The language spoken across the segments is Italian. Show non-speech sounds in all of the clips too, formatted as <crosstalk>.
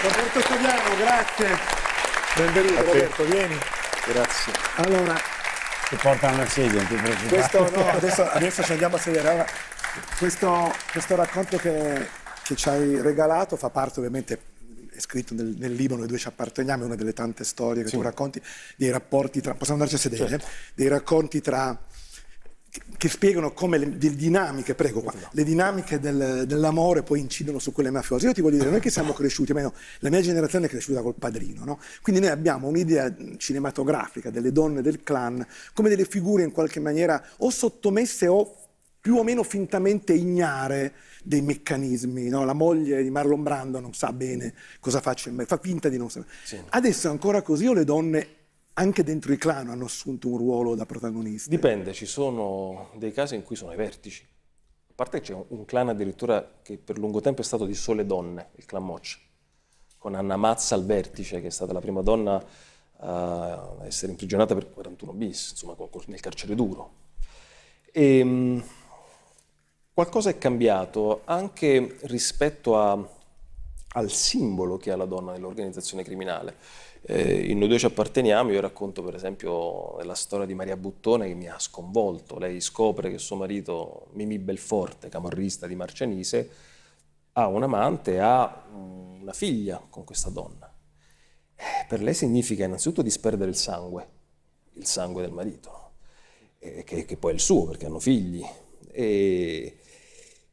Roberto Staviano, grazie. Benvenuto Roberto, vieni. Grazie. Allora. Ti portano la sedia, ti preoccupare. Questo no, <laughs> adesso, adesso ci andiamo a sedere. Allora, questo, questo, racconto che, che, ci hai regalato fa parte ovviamente è scritto nel, nel libro Noi due ci apparteniamo, è una delle tante storie che sì. tu racconti, dei rapporti tra, possiamo andarci a sedere, certo. dei racconti tra che spiegano come le, le dinamiche, prego, qua, le dinamiche del, dell'amore poi incidono su quelle mafiose. Io ti voglio dire, noi che siamo cresciuti, almeno la mia generazione è cresciuta col padrino, no? quindi noi abbiamo un'idea cinematografica delle donne del clan come delle figure in qualche maniera o sottomesse o più o meno fintamente ignare dei meccanismi. No? La moglie di Marlon Brando non sa bene cosa faccia, fa finta di non sapere. Sì. Adesso è ancora così o le donne anche dentro i clan hanno assunto un ruolo da protagonista. Dipende, ci sono dei casi in cui sono ai vertici. A parte che c'è un clan addirittura che per lungo tempo è stato di sole donne, il clan Moccia, con Anna Mazza al vertice, che è stata la prima donna eh, a essere imprigionata per 41 bis, insomma nel carcere duro. E, ehm, qualcosa è cambiato anche rispetto a al simbolo che ha la donna nell'organizzazione criminale. Eh, noi due ci apparteniamo, io racconto per esempio la storia di Maria Buttone che mi ha sconvolto. Lei scopre che suo marito Mimi Belforte, camorrista di Marcianise, ha un amante, e ha mm, una figlia con questa donna. Eh, per lei significa innanzitutto disperdere il sangue, il sangue del marito, eh, che, che, poi è il suo perché hanno figli. e,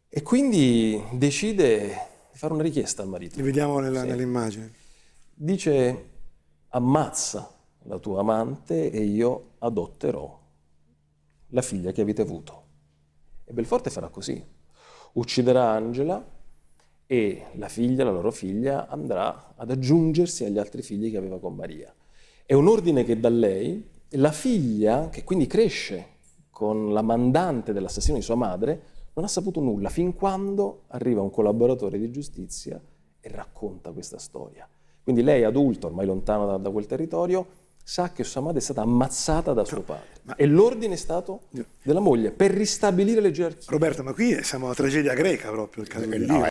e quindi decide fare una richiesta al marito. Li vediamo nella, sì. nell'immagine. Dice, ammazza la tua amante e io adotterò la figlia che avete avuto. E Belforte farà così. Ucciderà Angela e la figlia, la loro figlia, andrà ad aggiungersi agli altri figli che aveva con Maria. È un ordine che da lei, la figlia, che quindi cresce con la mandante dell'assassino di sua madre, non ha saputo nulla fin quando arriva un collaboratore di giustizia e racconta questa storia. Quindi lei, adulto, ormai lontana da, da quel territorio, sa che sua madre è stata ammazzata da suo padre. Ma... E l'ordine è stato della moglie per ristabilire le gerarchie. Roberto, ma qui siamo a tragedia greca proprio il caso eh, di No,